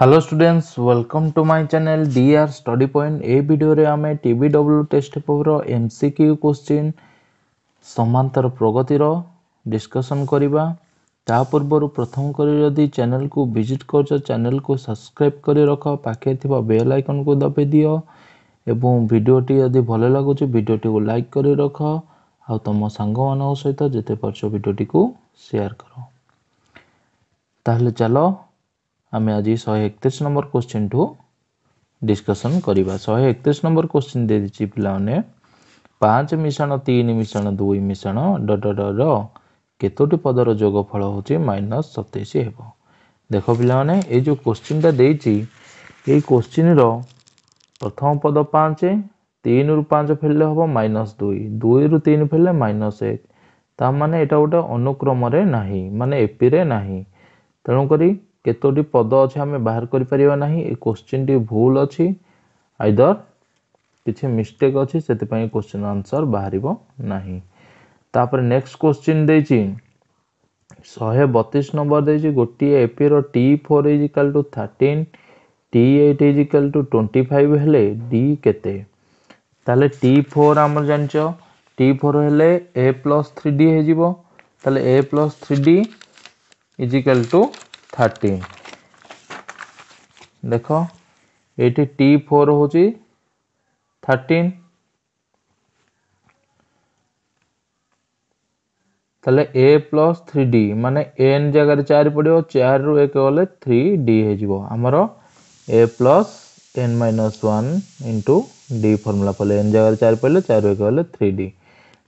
hello students welcome to my channel DR study point ଏ ଭିଡ଼ିଓରେ ଆମେ ଟି ଭି ଡବ୍ଲ୍ୟୁ ଟେଷ୍ଟ ପେପର୍ର M C Q question ସମାନ୍ତର ପ୍ରଗତିର ଡିସ୍କସନ୍ କରିବା ତା ପୂର୍ବରୁ ପ୍ରଥମ କରି ଯଦି ଚ୍ୟାନେଲକୁ ଭିଜିଟ୍ କରୁଛ ଚ୍ୟାନେଲକୁ ସବସ୍କ୍ରାଇବ୍ କରି ରଖ ପାଖରେ ଥିବା ବେଲ୍ ଆଇକନ୍କୁ ଦବାଇ ଦିଅ ଏବଂ ଭିଡ଼ିଓଟି ଯଦି ଭଲ ଲାଗୁଛି ଭିଡ଼ିଓଟିକୁ ଲାଇକ୍ କରି ରଖ ଆଉ ତୁମ ସାଙ୍ଗମାନଙ୍କ ସହିତ ଯେତେ ପାରୁଛ ଭିଡ଼ିଓଟିକୁ ସେୟାର କର ତାହେଲେ ଚାଲ ଆମେ ଆଜି ଶହେ ଏକତିରିଶ ନମ୍ବର କୋଶ୍ଚିନ୍ଠୁ ଡିସ୍କସନ୍ କରିବା ଶହେ ଏକତିରିଶ ନମ୍ବର କୋଶ୍ଚିନ୍ ଦେଇଛି ପିଲାମାନେ ପାଞ୍ଚ ମିଶାଣ ତିନି ମିଶାଣ ଦୁଇ ମିଶାଣ ଡଡ଼ର କେତୋଟି ପଦର ଯୋଗଫଳ ହେଉଛି ମାଇନସ୍ ସତେଇଶ ହେବ ଦେଖ ପିଲାମାନେ ଏଇ ଯେଉଁ କୋଶ୍ଚିନ୍ଟା ଦେଇଛି ଏଇ କୋଶ୍ଚିନ୍ର ପ୍ରଥମ ପଦ ପାଞ୍ଚ ତିନିରୁ ପାଞ୍ଚ ଫେରିଲେ ହେବ ମାଇନସ୍ ଦୁଇ ଦୁଇରୁ ତିନି ଫେରିଲେ ମାଇନସ୍ ଏକ ତା ମାନେ ଏଇଟା ଗୋଟେ ଅନୁକ୍ରମରେ ନାହିଁ ମାନେ ଏପିରେ ନାହିଁ ତେଣୁକରି କେତୋଟି ପଦ ଅଛି ଆମେ ବାହାର କରିପାରିବା ନାହିଁ ଏ କୋଶ୍ଚିନ୍ଟି ଭୁଲ ଅଛି ଆଇଦର କିଛି ମିଷ୍ଟେକ୍ ଅଛି ସେଥିପାଇଁ କୋଶ୍ଚିନ୍ ଆନ୍ସର୍ ବାହାରିବ ନାହିଁ ତାପରେ ନେକ୍ସଟ କୋଶ୍ଚିନ୍ ଦେଇଛି ଶହେ ବତିଶ ନମ୍ବର ଦେଇଛି ଗୋଟିଏ ଏପିର T four is equal to thirteen T eight is equal to twenty five ହେଲେ ଡି କେତେ ତାହେଲେ ଟି ଫୋର୍ ଆମର ଜାଣିଛ ଟି ଫୋର୍ ହେଲେ ଏ ପ୍ଲସ୍ ଥ୍ରୀ ଡି ହେଇଯିବ ତାହେଲେ A plus three D is equal to thirteen देख ये टी फोर हूँ थर्टीन তাহলে এ প্লস থ্রি ডি মানে এন জায়গায় চারি পড়ব চারি রু এক গেলে থ্রি ডি হয়ে আমার A plus N minus one into D formula পড়লে এন জায়গায় চারি পড়লে চারি রু এক গেলে থ্রি ডি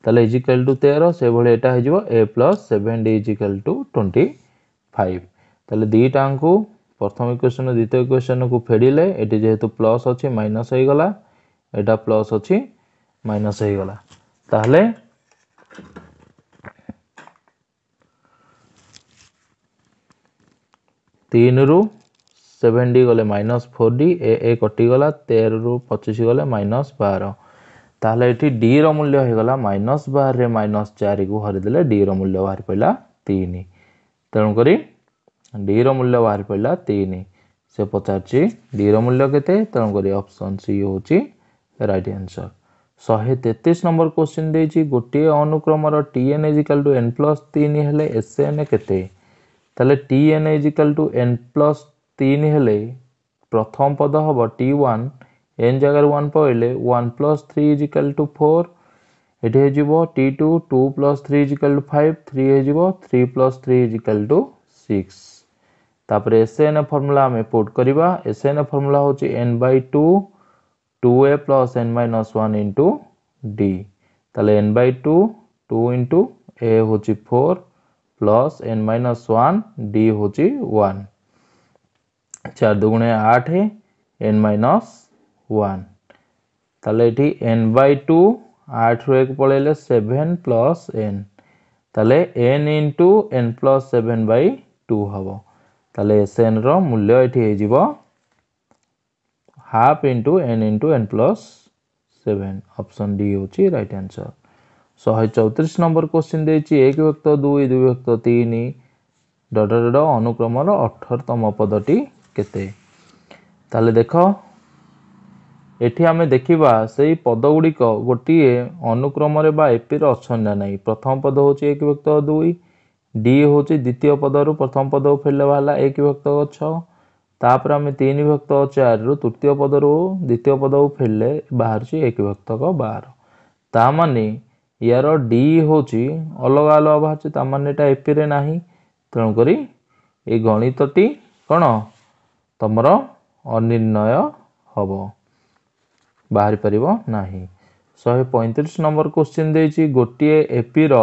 তাহলে ইজিকাল টু তের সেভাবে এটা হয়ে A plus seven D is equal to twenty five ତାହେଲେ ଦୁଇଟାଙ୍କୁ ପ୍ରଥମ ଇକ୍ୱେସନ୍ ଦ୍ୱିତୀୟ ଇକ୍ୱେସନ୍କୁ ଫେଡ଼ିଲେ ଏଠି ଯେହେତୁ ପ୍ଲସ୍ ଅଛି ମାଇନସ୍ ହୋଇଗଲା ଏଇଟା ପ୍ଲସ୍ ଅଛି ମାଇନସ୍ ହୋଇଗଲା ତାହେଲେ ତିନିରୁ ସେଭେନ୍ ଡି ଗଲେ minus four D A A କଟିଗଲା ତେରରୁ ପଚିଶ ଗଲେ ମାଇନସ୍ ବାର ତାହେଲେ ଏଠି ଡିର ମୂଲ୍ୟ ହୋଇଗଲା ମାଇନସ୍ ବାରରେ ମାଇନସ୍ ଚାରିକୁ ହରିଦେଲେ ଡିର ମୂଲ୍ୟ ବାହାରି ପଡ଼ିଲା ତିନି ତେଣୁକରି ଡିର ମୂଲ୍ୟ ବାହାରି ପଡ଼ିଲା ତିନି ସେ ପଚାରିଛି ଡିର ମୂଲ୍ୟ କେତେ ତେଣୁକରି ଅପସନ୍ ସି ହେଉଛି ରାଇଟ୍ ଆନ୍ସର୍ ଶହେ ତେତିଶ ନମ୍ବର କୋଶ୍ଚିନ୍ ଦେଇଛି ଗୋଟିଏ ଅନୁକ୍ରମର T N is equal to N plus ତିନି ହେଲେ ଏସ୍ ଏନ୍ କେତେ ତାହେଲେ T N is equal to N plus ତିନି ହେଲେ ପ୍ରଥମ ପଦ ହେବ ଟି ୱାନ୍ ଏନ୍ ଜାଗାରେ ୱାନ୍ ପଡ଼ିଲେ one plus three is equal to four ଏଠି ହେଇଯିବ T two two plus three is equal to five three ହେଇଯିବ three plus three is equal to six तापर एस एन ए फर्मूला आम पुट करवा एस एन ए फर्मूला हूँ N by two two A plus N minus one into D तेल N by two two into A हूँ four plus N minus one D हूँ one चार दुगुण आठ N minus one तेल ये N by to आठ रु एक पल सेभेन प्लस एन तेल N into N plus seven by two हम तेल एस एन रूल्य half into N into N plus seven option D हो रईट आंसर शहे चौतीस नंबर क्वेश्चन देखिए एक व्यक्त दुई दुई व्यक्त तीन डट डट अनुक्रम अठरतम पदटी के देख ये आम देखा से पद गुड़िक गोटे अनुक्रम एपि अच्छा ना प्रथम पद हूँ एक व्यक्त दुई ଡି ହେଉଛି ଦ୍ୱିତୀୟ ପଦରୁ ପ୍ରଥମ ପଦକୁ ଫେରିଲେ ବାହାରିଲା ଏକ ବିଭକ୍ତ ଛଅ ତାପରେ ଆମେ ତିନି ବିଭକ୍ତ ଚାରିରୁ ତୃତୀୟ ପଦରୁ ଦ୍ୱିତୀୟ ପଦକୁ ଫେରିଲେ ବାହାରୁଛି ଏକ ବିଭକ୍ତକ ବାର ତା ମାନେ ୟାର ଡି ହେଉଛି ଅଲଗା ଅଲଗା ବାହାରୁଛି ତା ମାନେ ଏଇଟା ଏପିରେ ନାହିଁ ତେଣୁକରି ଏ ଗଣିତଟି କ'ଣ ତୁମର ଅନିର୍ଣ୍ଣୟ ହେବ ବାହାରି ପାରିବ ନାହିଁ ଶହେ ପଇଁତିରିଶ ନମ୍ବର କୋଶ୍ଚିନ୍ ଦେଇଛି ଗୋଟିଏ ଏପିର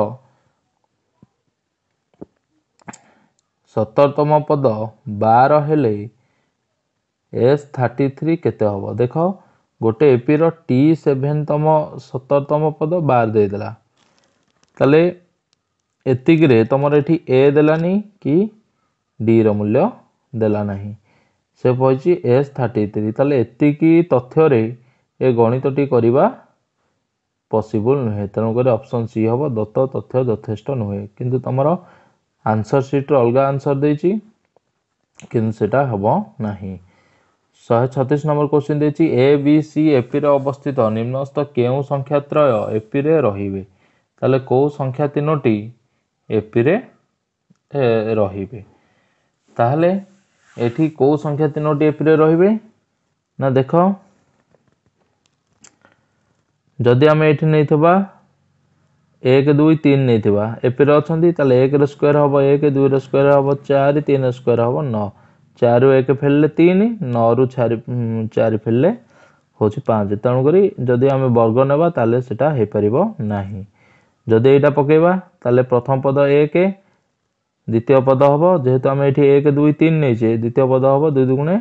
ସତରତମ ପଦ ବାର ହେଲେ ଏସ୍ ଥାର୍ଟି ଥ୍ରୀ କେତେ ହେବ ଦେଖ ଗୋଟେ ଏପିର ଟି ସେଭେନ୍ତମ ସତରତମ ପଦ ବାର ଦେଇଦେଲା ତାହେଲେ ଏତିକିରେ ତୁମର ଏଠି ଏ ଦେଲାନି କି ଡିର ମୂଲ୍ୟ ଦେଲା ନାହିଁ ସେ କହିଛି ଏସ୍ ଥାର୍ଟି ଥ୍ରୀ ତାହେଲେ ଏତିକି ତଥ୍ୟରେ ଏ ଗଣିତଟି କରିବା ପସିବୁଲ୍ ନୁହେଁ ତେଣୁକରି ଅପସନ୍ ସି ହେବ ଦତ୍ତ ତଥ୍ୟ ଯଥେଷ୍ଟ ନୁହେଁ କିନ୍ତୁ ତୁମର ଆନ୍ସର୍ ସିଟ୍ର ଅଲଗା ଆନ୍ସର୍ ଦେଇଛି କିନ୍ତୁ ସେଇଟା ହେବ ନାହିଁ ଶହେ ଛତିଶ ନମ୍ବର କୋଶ୍ଚିନ୍ ଦେଇଛି ଏ ବି ସି ଏପିରେ ଅବସ୍ଥିତ ନିମ୍ନସ୍ଥ କେଉଁ ସଂଖ୍ୟା ତ୍ରୟ ଏପିରେ ରହିବେ ତାହେଲେ କେଉଁ ସଂଖ୍ୟା ତିନୋଟି ଏପିରେ ରହିବେ ତାହେଲେ ଏଠି କେଉଁ ସଂଖ୍ୟା ତିନୋଟି ଏପିରେ ରହିବେ ନା ଦେଖ ଯଦି ଆମେ ଏଠି ନେଇଥିବା ଏକ ଦୁଇ ତିନି ନେଇଥିବା ଏପିରେ ଅଛନ୍ତି ତାହେଲେ ଏକର ସ୍କୋୟାର ହେବ ଏକ ଦୁଇର ସ୍କୋୟାର ହେବ ଚାରି ତିନିର ସ୍କୋୟାର ହେବ ନଅ ଚାରିରୁ ଏକ ଫେରିଲେ ତିନି ନଅରୁ ଚାରି ଚାରି ଫେରିଲେ ହେଉଛି ପାଞ୍ଚ ତେଣୁକରି ଯଦି ଆମେ ବର୍ଗ ନେବା ତାହେଲେ ସେଇଟା ହୋଇପାରିବ ନାହିଁ ଯଦି ଏଇଟା ପକାଇବା ତାହେଲେ ପ୍ରଥମ ପଦ ଏକ ଦ୍ୱିତୀୟ ପଦ ହେବ ଯେହେତୁ ଆମେ ଏଠି ଏକ ଦୁଇ ତିନି ନେଇଛେ ଦ୍ୱିତୀୟ ପଦ ହେବ ଦୁଇ ଦୁଗୁଣେ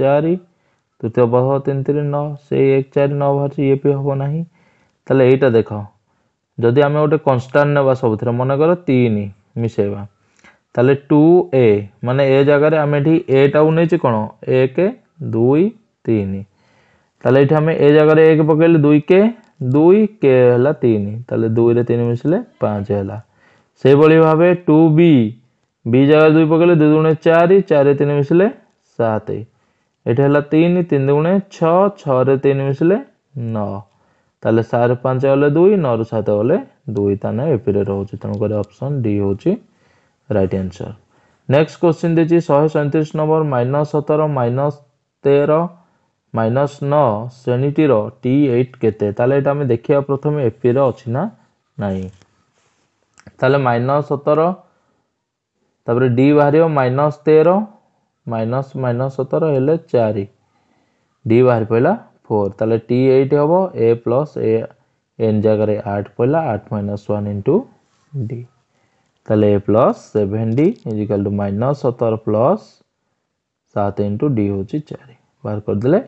ଚାରି ତୃତୀୟ ପଦ ହେବ ତିନି ତିନି ନଅ ସେଇ ଏକ ଚାରି ନଅ ବାହାରିଛି ଇଏ ବି ହେବ ନାହିଁ ତାହେଲେ ଏଇଟା ଦେଖ ଯଦି ଆମେ ଗୋଟେ କନଷ୍ଟାଣ୍ଟ ନେବା ସବୁଥିରେ ମନେକର ତିନି ମିଶାଇବା ତାହେଲେ ଟୁ ଏ ମାନେ ଏ ଜାଗାରେ ଆମେ ଏଠି ଏଟାକୁ ନେଇଛି କ'ଣ ଏକ ଦୁଇ ତିନି ତାହେଲେ ଏଠି ଆମେ ଏ ଜାଗାରେ ଏକ ପକାଇଲେ ଦୁଇ କେ ଦୁଇ କେ ହେଲା ତିନି ତାହେଲେ ଦୁଇରେ ତିନି ମିଶିଲେ ପାଞ୍ଚ ହେଲା ସେହିଭଳି ଭାବେ ଟୁ ବି ବି ଜାଗାରେ ଦୁଇ ପକାଇଲେ ଦୁଇ ଦୁଣେ ଚାରି ଚାରିରେ ତିନି ମିଶିଲେ ସାତ ଏଠି ହେଲା ତିନି ତିନି ଦୁଣେ ଛଅ ଛଅରେ ତିନି ମିଶିଲେ ନଅ ତାହେଲେ ସାତ ପାଞ୍ଚ ଗଲେ ଦୁଇ ନଅରୁ ସାତ ଗଲେ ଦୁଇ ତା ନା ଏପିରେ ରହୁଛି ତେଣୁ କରି ଅପସନ୍ ଡି ହେଉଛି ରାଇଟ୍ ଆନ୍ସର୍ ନେକ୍ସଟ କ୍ୱେଶ୍ଚିନ୍ ଦେଇଛି ଶହେ ସଇଁତିରିଶ ନମ୍ବର ମାଇନସ୍ ସତର ମାଇନସ୍ ତେର ମାଇନସ୍ ନଅ ଶ୍ରେଣୀଟିର ଟି ଏଇଟ୍ କେତେ ତାହେଲେ ଏଇଟା ଆମେ ଦେଖିବା ପ୍ରଥମେ ଏପିରେ ଅଛି ନା ନାହିଁ ତାହେଲେ ମାଇନସ୍ ସତର ତାପରେ ଡି ବାହାରିବ ମାଇନସ୍ ତେର ମାଇନସ୍ ମାଇନସ୍ ସତର ହେଲେ ଚାରି ଡି ବାହାରି ପଇଲା ফোর তাহলে টি এইট হব এ প্লস এ এন জায়গায় আট পড়া আট মাইনাস ওয়ান ইন্টু ডি তাহলে A plus seven D is equal to minus সতর প্লস সাত ইন্টু ডি হচ্ছে চারি বাহার করেদেলে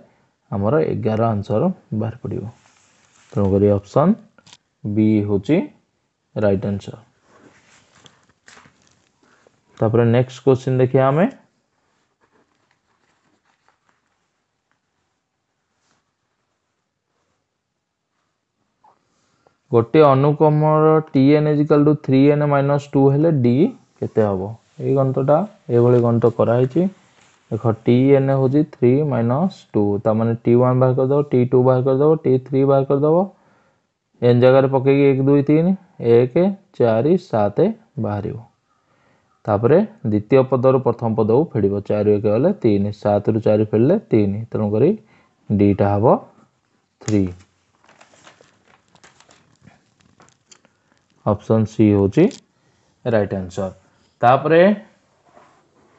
আমার এগার আনসর বাহার পড়ব তেমকরি অপশন বি হচ্ছে রাইট আনসর তাপরে নেক্সট কোশ্চিন দেখিয়া আমি ଗୋଟିଏ ଅନୁକ୍ରମର T N is equal to three N minus two ହେଲେ ଡି କେତେ ହେବ ଏଇ ଗଣିତଟା ଏଇଭଳି ଗଣିତ କରାହେଇଛି ଦେଖ ଟି ଏନ୍ ହେଉଛି ଥ୍ରୀ ମାଇନସ୍ ଟୁ ତାମାନେ ଟି ୱାନ୍ ବାହାର କରିଦେବ ଟି ଟୁ ବାହାର କରିଦେବ ଟି ଥ୍ରୀ ବାହାର କରିଦେବ ଏନ୍ ଜାଗାରେ ପକେଇକି ଏକ ଦୁଇ ତିନି ଏକ ଚାରି ସାତ ବାହାରିବ ତାପରେ ଦ୍ୱିତୀୟ ପଦରୁ ପ୍ରଥମ ପଦକୁ ଫେଡ଼ିବ ଚାରି ଏକ ହେଲେ ତିନି ସାତରୁ ଚାରି ଫେଡ଼ିଲେ ତିନି ତେଣୁକରି ଡିଟା ହେବ ଥ୍ରୀ অপশন সি হচি রাইট আনসার তাপরে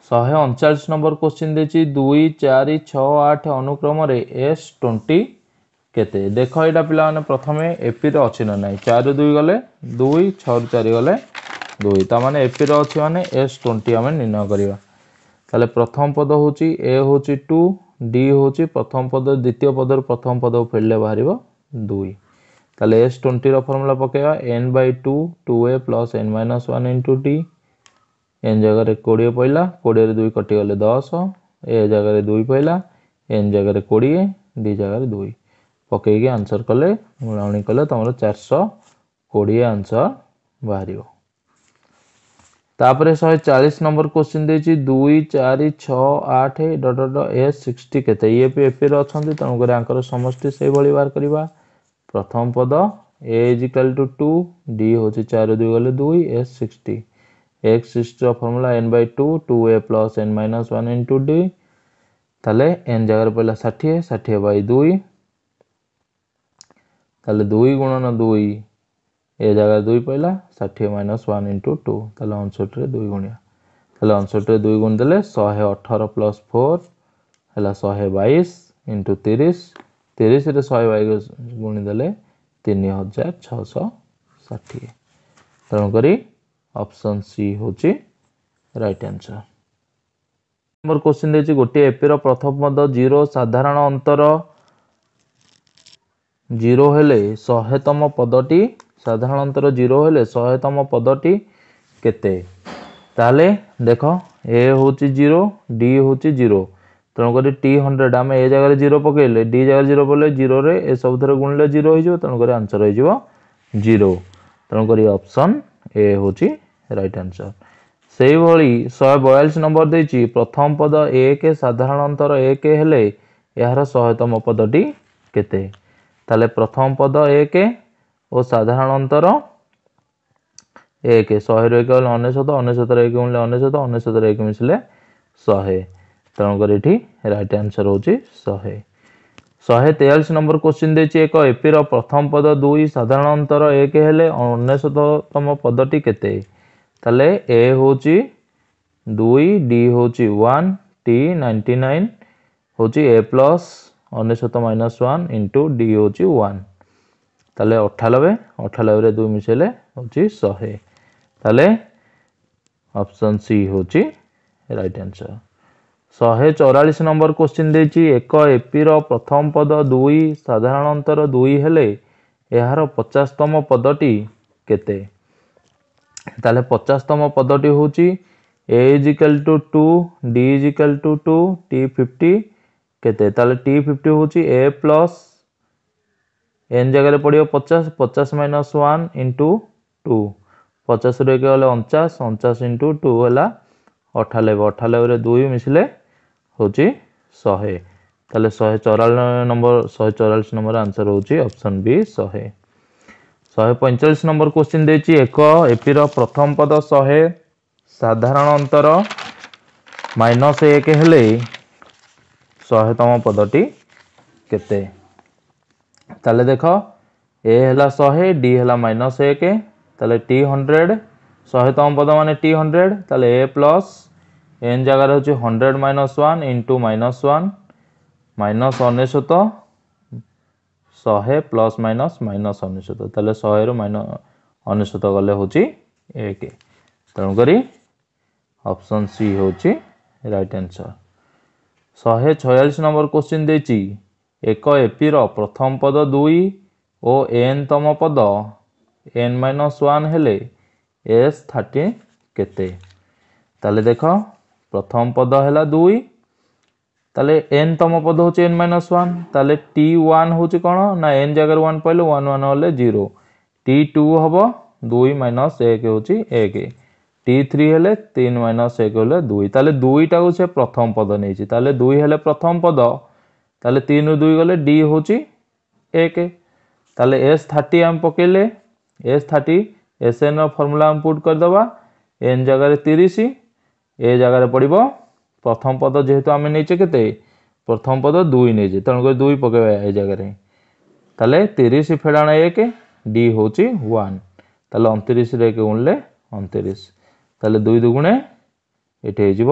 139 নম্বৰ কোৱেশ্চন দিছি 2 4 6 8 অনুক্ৰমৰে S 20 কতে দেখো এটা পিলা মানে প্ৰথমে AP ৰ চিহ্ন নাই 4 2 গলে 2 6 4 গলে 2 তা মানে AP ৰ চিহ্ন মানে S 20 আমি নিৰ্ণয় কৰিব তলে প্ৰথম পদ হচি A হচি 2 D হচি প্ৰথম পদ দ্বিতীয় পদৰ প্ৰথম পদৰ পৰা লৈ বাহিৰিব 2 তাহলে এস টোয়েন্টিର ଫର୍ମୁଲା ପକାଇବା N by two two A plus N minus one into T N ଜାଗାରେ କୋଡ଼ିଏ ପଡ଼ିଲା କୋଡ଼ିଏରେ ଦୁଇ କଟିଗଲେ ଦଶ ଏ ଜାଗାରେ ଦୁଇ ପଡ଼ିଲା ଏନ୍ ଜାଗାରେ କୋଡ଼ିଏ ଦୁଇ ଜାଗାରେ ଦୁଇ ପକାଇକି ଆନ୍ସର୍ କଲେ ଗୁଣାଗୁଣି କଲେ ତୁମର ଚାରିଶହ କୋଡ଼ିଏ ଆନ୍ସର୍ ବାହାରିବ ତାପରେ ଶହେ ଚାଳିଶ ନମ୍ବର କୋଶ୍ଚିନ୍ ଦେଇଛି ଦୁଇ ଚାରି ଛଅ ଆଠ ଡଟ୍ ଡଟ୍ ଏ ସିକ୍ସଟି କେତେ ଇଏ ପି ଏଫିରେ ଅଛନ୍ତି ତେଣୁକରି ଆଙ୍କର ସମଷ୍ଟି ସେଇଭଳି ବାହାର କରିବା প্রথম পদ A is equal to two D হচ্ছে চারি দুই গেলে দুই এস সিক্সটি এক্স সিক্সটির formula N by two two A plus N minus one into D তাহলে এন জায়গায় পড়লা ষাঠিয়ে ষাঠিয়ে বাই দুই তাহলে দুই গুণন দুই এ জায়গায় দুই পড়লা ষাঠিয়ে মাইনাস ওয়ান ইন্টু টু তাহলে অনষটরে দুই গুণিয়া তাহলে অনষটরে দুই গুণ দেলে শহে অঠর প্লস ফোর ହେଲା ଶହେ ବାଇଶ ଇଣ୍ଟୁ ତିରିଶ ତିରିଶରେ ଶହେ ବାଇକ ଦେଲେ ତିନି ହଜାର ଛଅଶହ ଷାଠିଏ ତେଣୁକରି ଅପସନ୍ ସି ହେଉଛି ରାଇଟ୍ ଆନ୍ସର ମୋର କୋଶ୍ଚିନ୍ ଦେଇଛି ଗୋଟିଏ ଏପିର ପ୍ରଥମ ପଦ ଜିରୋ ସାଧାରଣ ଅନ୍ତର ଜିରୋ ହେଲେ ଶହେତମ ପଦଟି ସାଧାରଣ ଅନ୍ତର ଜିରୋ ହେଲେ ଶହେତମ ପଦଟି କେତେ ତାହେଲେ ଦେଖ ଏ ହେଉଛି ଜିରୋ ଡି ହେଉଛି ଜିରୋ ତେଣୁକରି ଟି ହଣ୍ଡ୍ରେଡ଼ ଆମେ ଏ ଜାଗାରେ ଜିରୋ ପକାଇଲେ ଡି ଜାଗାରେ ଜିରୋ ପକାଇଲେ ଜିରୋରେ ଏସବୁଥିରେ ଗୁଣିଲେ ଜିରୋ ହେଇଯିବ ତେଣୁକରି ଆନ୍ସର ହେଇଯିବ ଜିରୋ ତେଣୁକରି ଅପସନ୍ ଏ ହେଉଛି ରାଇଟ୍ ଆନ୍ସର ସେହିଭଳି ଶହେ ବୟାଳିଶ ନମ୍ବର ଦେଇଛି ପ୍ରଥମ ପଦ ଏକ ସାଧାରଣ ଅନ୍ତର ଏକ ହେଲେ ଏହାର ଶହେତମ ପଦଟି କେତେ ତାହେଲେ ପ୍ରଥମ ପଦ ଏକ ଓ ସାଧାରଣ ଅନ୍ତର ଏକ ଶହେରୁ ଏକ ହେଲେ ଅନେଶତ ଅନେଶତର ଏକ ଗୁଣିଲେ ଅନେଶତ ଅନେଶତର ଏକ ମିଶିଲେ ଶହେ ତେଣୁକରି ଏଠି ରାଇଟ୍ ଆନ୍ସର୍ ହେଉଛି ଶହେ ଶହେ ତେୟାଳିଶ ନମ୍ବର କୋଶ୍ଚିନ୍ ଦେଇଛି ଏକ ଏପିର ପ୍ରଥମ ପଦ ଦୁଇ ସାଧାରଣ ଅନ୍ତର ଏକ ହେଲେ ଅନେଶତମ ପଦଟି କେତେ ତାହେଲେ ଏ ହେଉଛି ଦୁଇ ଡି ହେଉଛି ୱାନ୍ ଟି ନାଇଣ୍ଟି ନାଇନ୍ ହେଉଛି ଏ ପ୍ଲସ୍ ଅନେଶତ ମାଇନସ୍ ୱାନ୍ ଇଣ୍ଟୁ ଡି ହେଉଛି ୱାନ୍ ତାହେଲେ ଅଠାନବେ ଅଠାନବେରେ ଦୁଇ ମିଶାଇଲେ ହେଉଛି ଶହେ ତାହେଲେ ଅପସନ୍ ସି ହେଉଛି ରାଇଟ୍ ଆନ୍ସର୍ ଶହେ ଚଉରାଳିଶ ନମ୍ବର କୋଶ୍ଚିନ୍ ଦେଇଛି ଏକ ଏପିର ପ୍ରଥମ ପଦ ଦୁଇ ସାଧାରଣତର ଦୁଇ ହେଲେ ଏହାର ପଚାଶତମ ପଦଟି କେତେ ତାହେଲେ ପଚାଶତମ ପଦଟି ହେଉଛି A is equal to two D is equal to two T fifty କେତେ ତାହେଲେ ଟି ଫିଫ୍ଟି ହେଉଛି ଏ ପ୍ଲସ୍ ଏନ୍ ଜାଗାରେ ପଡ଼ିବ ପଚାଶ ପଚାଶ ମାଇନସ୍ ୱାନ୍ ଇଣ୍ଟୁ ଟୁ ପଚାଶରୁ ଏକ ଗଲେ ଅଣଚାଶ ଅଣଚାଶ ଇଣ୍ଟୁ ଟୁ ହେଲା ଅଠାଲବେ ଅଠାଲବେରେ ଦୁଇ ମିଶିଲେ ହେଉଛି ଶହେ ତାହେଲେ ଶହେ ଚଉରାନବେ ନମ୍ବର ଶହେ ଚଉରାଳିଶ ନମ୍ବର ଆନ୍ସର ହେଉଛି ଅପସନ୍ ବି ଶହେ ଶହେ ପଇଁଚାଳିଶ ନମ୍ବର କୋଶ୍ଚିନ୍ ଦେଇଛି ଏକ ଏପିର ପ୍ରଥମ ପଦ ଶହେ ସାଧାରଣ ଅନ୍ତର ମାଇନସ୍ ଏକ ହେଲେ ଶହେତମ ପଦଟି କେତେ ତାହେଲେ ଦେଖ ଏ ହେଲା ଶହେ ଡି ହେଲା ମାଇନସ୍ ଏକ ତାହେଲେ ଟି ହଣ୍ଡ୍ରେଡ଼ শহেতম পদ মানে টি হন্ড্রেড তাহলে এ প্লস এন জায়গায় হচ্ছে hundred minus one into minus one minus অনেশত ଶହେ ପ୍ଲସ୍ ମାଇନସ୍ ମାଇନସ୍ ଅନେଶ୍ୱତ ତାହେଲେ ଶହେରୁ ମାଇନ ଅନେଶ୍ୱତ ଗଲେ ହେଉଛି ଏକ ତେଣୁକରି ଅପସନ୍ ସି ହେଉଛି ରାଇଟ୍ ଆନ୍ସର୍ ଶହେ ଛୟାଳିଶ ନମ୍ବର କୋଶ୍ଚିନ୍ ଦେଇଛି ଏକ ଏପିର ପ୍ରଥମ ପଦ ଦୁଇ ଓ ଏନ୍ ତମ ପଦ ଏନ୍ ମାଇନସ୍ ୱାନ୍ ହେଲେ এস থার্টি কেতে তাহলে দেখ প্রথম পদ হেলা দুই তাহলে এন তম পদ হচ্ছে এন মাইনস ওয়ান তাহলে টি ওয়ান হচ্ছে কোণ না এন জায়গার ওয়ান পাইলে ওয়ান ওয়ান হলে জিরো টি টু হব দুই মাইনস এক হচ্ছে এক টি থ্রি হলে তিন মাইনস এক হলে দুই তাহলে দুইটাকে সে প্রথম পদ নিয়েছি তাহলে দুই হলে প্রথম পদ তাহলে তিন দুই গলে ডি হচ্ছে এক তাহলে এস থার্টি আমি পকাইলে এস থার্টি ଏସ୍ଏନ୍ର ଫର୍ମୁଲା ଆମେ ପୁଟ୍ କରିଦେବା ଏନ୍ ଜାଗାରେ ତିରିଶ ଏ ଜାଗାରେ ପଡ଼ିବ ପ୍ରଥମ ପଦ ଯେହେତୁ ଆମେ ନେଇଛେ କେତେ ପ୍ରଥମ ପଦ ଦୁଇ ନେଇଛେ ତେଣୁକରି ଦୁଇ ପକାଇବା ଏ ଜାଗାରେ ତାହେଲେ ତିରିଶ ଫେଡ଼ାଣ ଏକ ଡି ହେଉଛି ୱାନ୍ ତାହେଲେ ଅଣତିରିଶରେ ଏକ ଗୁଣିଲେ ଅଣତିରିଶ ତାହେଲେ ଦୁଇ ଦୁଗୁଣେ ଏଠି ହେଇଯିବ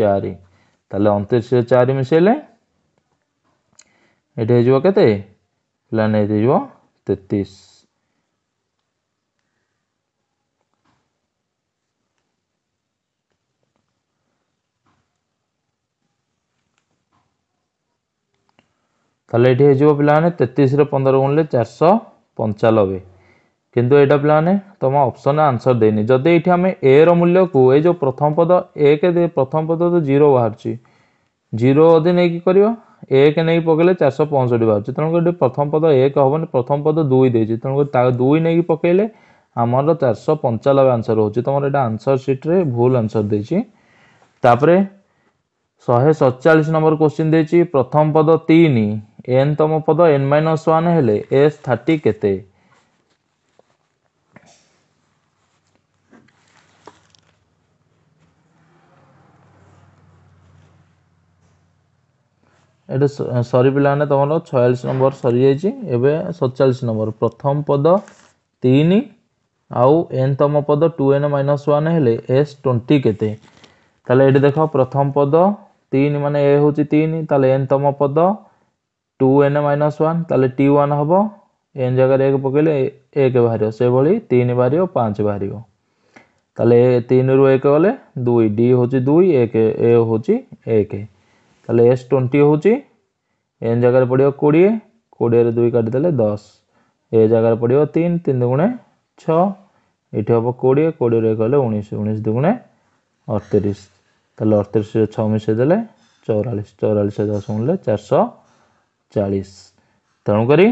ଚାରି ତାହେଲେ ଅଣତିରିଶରେ ଚାରି ମିଶାଇଲେ ଏଠି ହେଇଯିବ କେତେ ପିଲା ନେଇଯିବ ତେତିଶ তাহলে এটি হয়ে যাব পিলানে তেত্রিশরে পনেরো গুণলে চারশো পঞ্চানবে কিন্তু এটা পিলানে তোমার অপশনে আনসর দেয়নি যদি এটি আমি এ র রূল্যক এই যে প্রথম পদ এক প্রথম পদ তো জিরো বাহারছি জিরো অধি নেই করিবা এক নেই পকাইলে চারশো পঁয়ষট্টি বাহুছি তেমন এটি প্রথম পদ এক হব না প্রথম পদ দুই দিয়েছি তেমন তা দুই নেই পকাইলে আমার চারশো পঞ্চানবে আনসর হচ্ছে তোমার এটা আনসর সিট্রে ভুল আনসর দিয়েছি তাপরে ଶହେ ସତଚାଳିଶ ନମ୍ବର କୋଶ୍ଚିନ୍ ଦେଇଛି ପ୍ରଥମ ପଦ ତିନି ଏନ୍ ତମ ପଦ ଏନ୍ ମାଇନସ୍ ୱାନ୍ ହେଲେ ଏସ୍ ଥାର୍ଟି କେତେ ଏଠି ସରି ପିଲାମାନେ ତମର ଛୟାଳିଶ ନମ୍ବର ସରିଯାଇଛି ଏବେ ସତଚାଳିଶ ନମ୍ବର ପ୍ରଥମ ପଦ ତିନି ଆଉ ଏନ୍ ତମ ପଦ ଟୁ ଏନ୍ ମାଇନସ୍ ୱାନ୍ ହେଲେ ଏସ୍ ଟ୍ୱେଣ୍ଟି କେତେ ତାହେଲେ ଏଠି ଦେଖ ପ୍ରଥମ ପଦ তিন মানে এ হচ্ছে তিন তাহলে এন তম পদ টু এন মাইনস ওয়ান তাহলে টি ওয়ান হব এন জায়গায় এক পকাইলে এক বাহার সেভাবে তিন বাহার পাঁচ বাহার তাহলে তিন রু এক গলে দুই ডি হচ্ছে দুই এক এ হচ্ছে এক তাহলে এস টোয়েন্টি হচ্ছে এন জায়গায় পড়ব কোড়িয়ে কোড়িয়ে দুই কাটিদেলে দশ এ জায়গায় পড়ব তিন তিন দুগুণে ছ এটি হব কোড়িয়ে কোড়িয়ে এক গলে উনিশ উনিশ দুগুণে অড়তিরিশ তাহলে অড়তিরিশে ছ মিশে দেলে চৌরাশ চৌরাশ দশ মূল্য চারশো চালিশ তেমকরি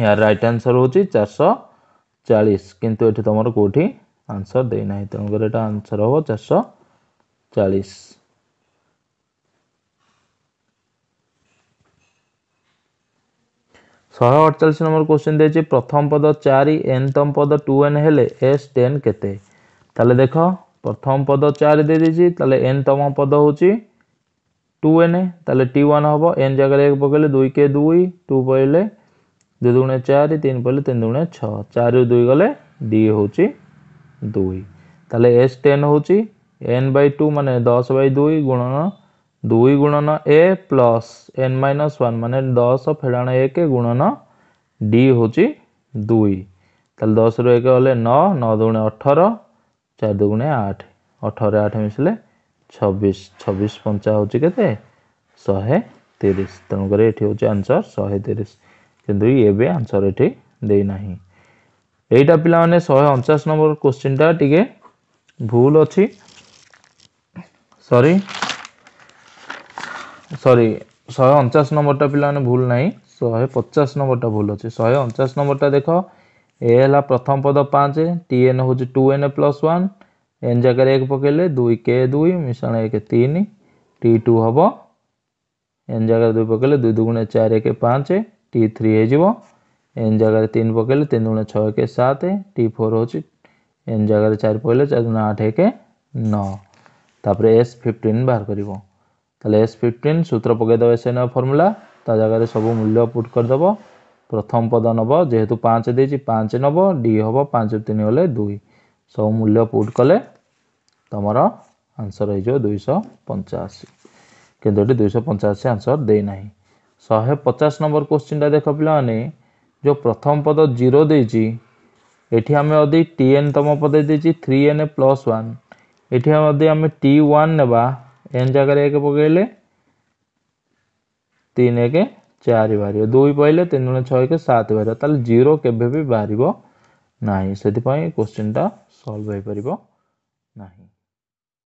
ইয়ার রাইট আনসর হচ্ছে চারশো চালিশ কিন্তু এটি তোমার কোটি আনসর দেই না তেমকরি এটা আনসর হব চারশো চালিশ ଶହେ ଅଠଚାଳିଶ ନମ୍ବର କୋଶ୍ଚିନ୍ ଦେଇଛି ପ୍ରଥମ ପଦ ଚାରି ଏନ୍ତମ পদ টু এন হলে এস টেন কেতে তাহলে দেখো প্রথম পদ চারি ଦେଇଦେଇଛି ତାହେଲେ ଏନ୍ ତମ ପଦ ହେଉଛି টু এন তাহলে টি ওয়ান হব এন জায়গায় এক পকাইলে দুই কে দুই টু পড়লে দুই দুগুণে চারি তিন পড়লে তিন দুগুণে ছ চারি দুই গলে ডি হচ্ছে দুই তাহলে এস টেন হচ্ছে এন বাই টু মানে দশ বাই দুই গুণন দুই গুণন A plus N minus one মানে দশ ফেড়াণ এক গুণন ডি হচ্ছে দুই তাহলে দশরু এক হলে ন ন দুগুণে অঠর চার দুগুণে আট অঠরে আট মিশিলে ছবিশ ছবিশ পঞ্চা হচ্ছে কেতে শহে তিরিশ তেমকরি এটি হচ্ছে আনসর শহে তিরিশ কিন্তু এবে আনসর এটি দেই না এইটা পিলামানে শহে অনচাশ নম্বর কোশ্চিনটা টিকে ভুল অছি সরি সরি শহে অনচাশ নম্বরটা পিলামানে ভুল নাই শহে পচাশ নম্বরটা ভুল অছি শহে অনচাশ নম্বরটা দেখ ए है प्रथम पद पाँच टी एन हूँ two N plus one N जगह एक पकड़े दुई के दुई मिश्रण एक तीन टी टू हम एन जगह दुई पकड़े दुई दुगुण चार एक पाँच टी थ्री हो एन जगार तीन पकड़े तीन दुगुणे छः एक सात टी फोर हो एन जगह चार पकड़े चार दुगुणे आठ एक नौ एस এস बाहर कर করব তাহলে এস ফিফটিন সূত্র পকাইদেব এস এন ফর্মুলা তা জায়গায় সব মূল্য পুট প্রথম পদ নব যেহেতু পাঁচ দিয়েছি পাঁচ নব ডি হব পাঁচ তিন হলে দুই সব মূল্য পুট কলে তোমার আনসর হয়ে যাব দুইশ পঞ্চাশি কিন্তু এটি দুইশ পঞ্চাশি আনসর দেই না শহে পচাশ নম্বর কোশ্চিনটা দেখ পিলামানে যে প্রথম পদ জিরো দিয়েছি এটি আমি যদি টি এন তম পদে দিয়েছি থ্রি এন প্লস ওয়ান এটি যদি আমি টি ওয়ান নেবা এন জায়গায় এক পকাইলে তিন একে चार बाहर दुई पहले तीन गुण छः एक सात बाहर तेल जीरो के बाहर ना से क्वेश्चन टा सल्व हो पार नहीं